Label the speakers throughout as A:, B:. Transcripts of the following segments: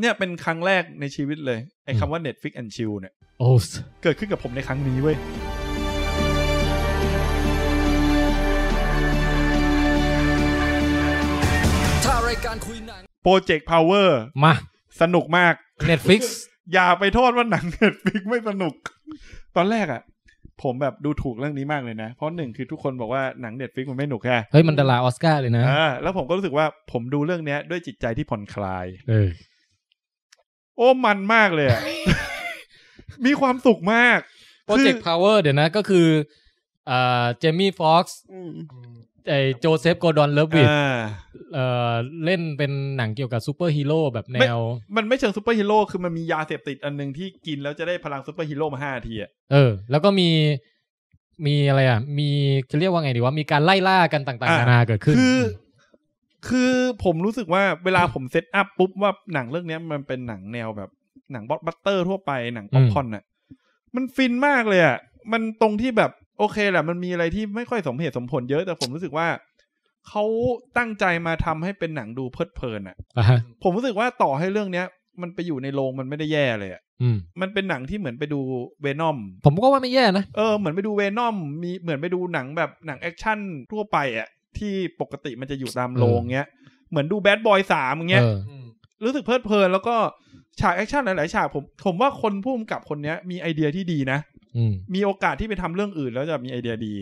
A: เนี่ยเป็นครั้งแรกในชีวิตเลย ไอ้คำว่า Netflix and Chill เนี่ยโอ้เกิดขึ้นกับผมในครั้งนี้เว้ยโปรเจกต์พาวเวอร์มา สนุกมาก Netflix อย่าไปโทษว่าหนัง Netflix ไม่สนุก ตอนแรกอะ่ะ ผมแบบดูถูกเรื่องนี้มากเลยนะ เพราะหนึ่งคือทุกคนบอกว่าหนังเน็ตฟิกมันไม่หนุกแค่เฮ้ย มันดาร
B: าออสการ์เลยนะอ่า
A: แล้วผมก็รู้สึกว่าผมดูเรื่องเนี้ย ด้วยจิตใจที่ผ่อนคลาย
B: เออโอ้มันมากเลยมีความสุขมาก โปรเจกต์พาวเวอร์เดี๋ยวนะก็คืออ่าเจมี่ฟ็อกซ์ไอโจเซฟโกดอนเลิฟวิทเอ่อเล่นเป็นหนังเกี่ยวกับซูเปอร์ฮีโร่แบบแนว
A: มันไม่เชิงซูเปอร์ฮีโร่คือมันมียาเสพติดอันนึงที่กินแล้วจะได้พลังซูเปอร์ฮีโร่มาห้าทีอ่ะ
B: เออ แล้วก็มี มีอะไรอ่ะ มีจะเรียกว่าไงดีว่ามีการไล่ล่ากันต่างๆนานาเกิดขึ้นคื
A: คือผมรู้สึกว่าเวลาผมเซตอัพปุ๊บว่าหนังเรื่องนี้มันเป็นหนังแนวแบบหนังบล็อกบัตเตอร์ทั่วไปหนังป๊อปคอนน่ะมันฟินมากเลยอ่ะมันตรงที่แบบ โอเคแหละมันมีอะไรที่ไม่ค่อยสมเหตุสมผลเยอะแต่ผมรู้สึกว่า เขาตั้งใจมาทำให้เป็นหนังดูเพลิดเพลินอ่ะผมรู้สึกว่าต่อให้เรื่องเนี้ยมันไปอยู่ในโรงมันไม่ได้แย่เลยอ่ะมันเป็นหนังที่เหมือนไปดูเวนอมผมก็ว่าไม่แย่นะเออเหมือนไปดูเวนอมมีเหมือนไปดูหนังแบบหนังแอคชั่นทั่วไปอ่ะที่ปกติมันจะอยู่ตามโรงเงี้ย เหมือนดูแบดบอยสามเงี้ยรู้สึกเพลิดเพลินแล้วก็ฉากแอคชั่นหลายๆฉากผมผมว่าคนพุ่มกับคนเนี้ย มีไอเดียที่ดีนะมีโอกาสที่ไปทำเรื่องอื่นแล้วจะมีไอเดียดี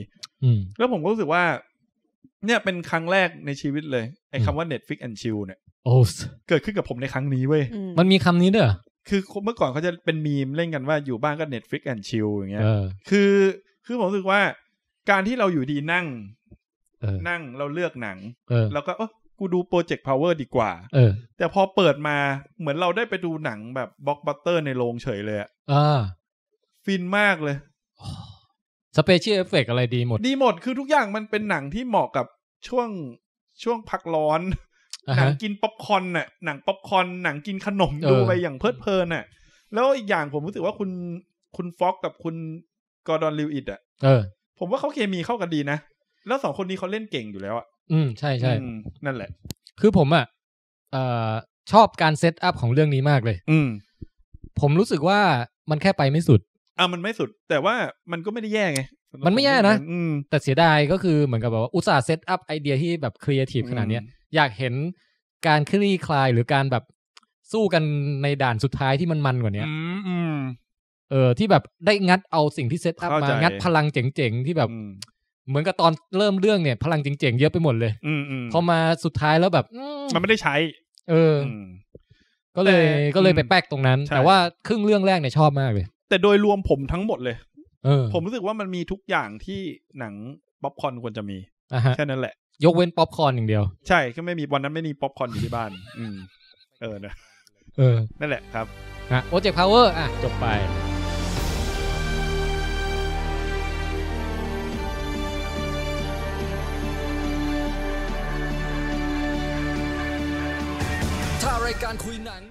A: แล้วผมก็รู้สึกว่า เนี่ยเป็นครั้งแรกในชีวิตเลยไอ้คำว่า Netflix and Chill เนี่ยโอ้เกิดขึ้นกับผมในครั้งนี้เว้ย มันมีคำนี้เด้อคือเมื่อก่อนเขาจะเป็นมีมเล่นกันว่าอยู่บ้านก็ Netflix and Chill อย่างเงี้ยคือคือผมรู้สึกว่าการที่เราอยู่ดีนั่งนั่งเราเลือกหนัง แล้วก็กูดูโปรเจกต์พาวเวอร์ดีกว่าออ แต่พอเปิดมาเหมือนเราได้ไปดูหนังแบบบล็อกบัตเตอร์ในโรงเฉยเลยอะฟินมากเลย
B: สเปเชียลเอฟเฟกอะไรดีหมด ดี
A: หมดคือทุกอย่างมันเป็นหนังที่เหมาะกับช่วงช่วงพักร้อน หนังกินป๊อปคอนน่ะ หนังป๊อปคอนหนังกินขนมดูไปอย่างเพลิดเพลินน่ะ แล้วอีกอย่างผมรู้สึกว่าคุณ คุณฟ็อกกับคุณกอร์ดอนลิวอิดอ่ะผมว่าเขาเคมีเข้ากันดีนะแล้วสองคนนี้เขาเล่นเก่งอยู่แล้วอ่ะ อืมใช่ใช่ นั่นแหละ
B: คือผมอ่ะเอ่อชอบการเซตอัพของเรื่องนี้มากเลย อืมผมรู้สึกว่ามันแค่ไปไม่สุด
A: อ่ะมันไม่สุด แต่ว่ามันก็ไม่ได้แย่ไง
B: มันไม่แย่นะ อืแต่เสียดายก็คือเหมือนกับแบบว่าอุตส่าห์เซตอัพไอเดียที่แบบครีเอทีฟขนาดเนี้ยอยากเห็นการคลี่คลายหรือการแบบสู้กันในด่านสุดท้ายที่มันมันกว่าเนี้ยอือ เออที่แบบได้งัดเอาสิ่งที่เซตอัพมางัดพลังเจ๋งๆที่แบบเหมือนกับตอนเริ่มเรื่องเนี่ย พลังจริงเจ๋งเยอะไปหมดเลย อืมพอมาสุดท้ายแล้วแบบมันไม่ได้ใช้ เออก็เลยก็เลยไปแป๊กตรงนั้น แต่ว่าครึ่งเรื่องแรกเนี่ยชอบมากเลย
A: แต่โดยรวมผมทั้งหมดเลย เออ ผมรู้สึกว่ามันมีทุกอย่างที่หนังป๊อปคอร์นควรจะมีอะแค่นั้นแหละ ยกเว้นป๊อปคอร์นอย่างเดียว ใช่ก็ไม่มีวันนั้นไม่มีป๊อปคอร์นอยู่ที่บ้าน อืมเออนะ เออ
B: นั่นแหละครับ ฮะโอเจกพาวเวอร์อ่ะจบไปายการคุยหนัง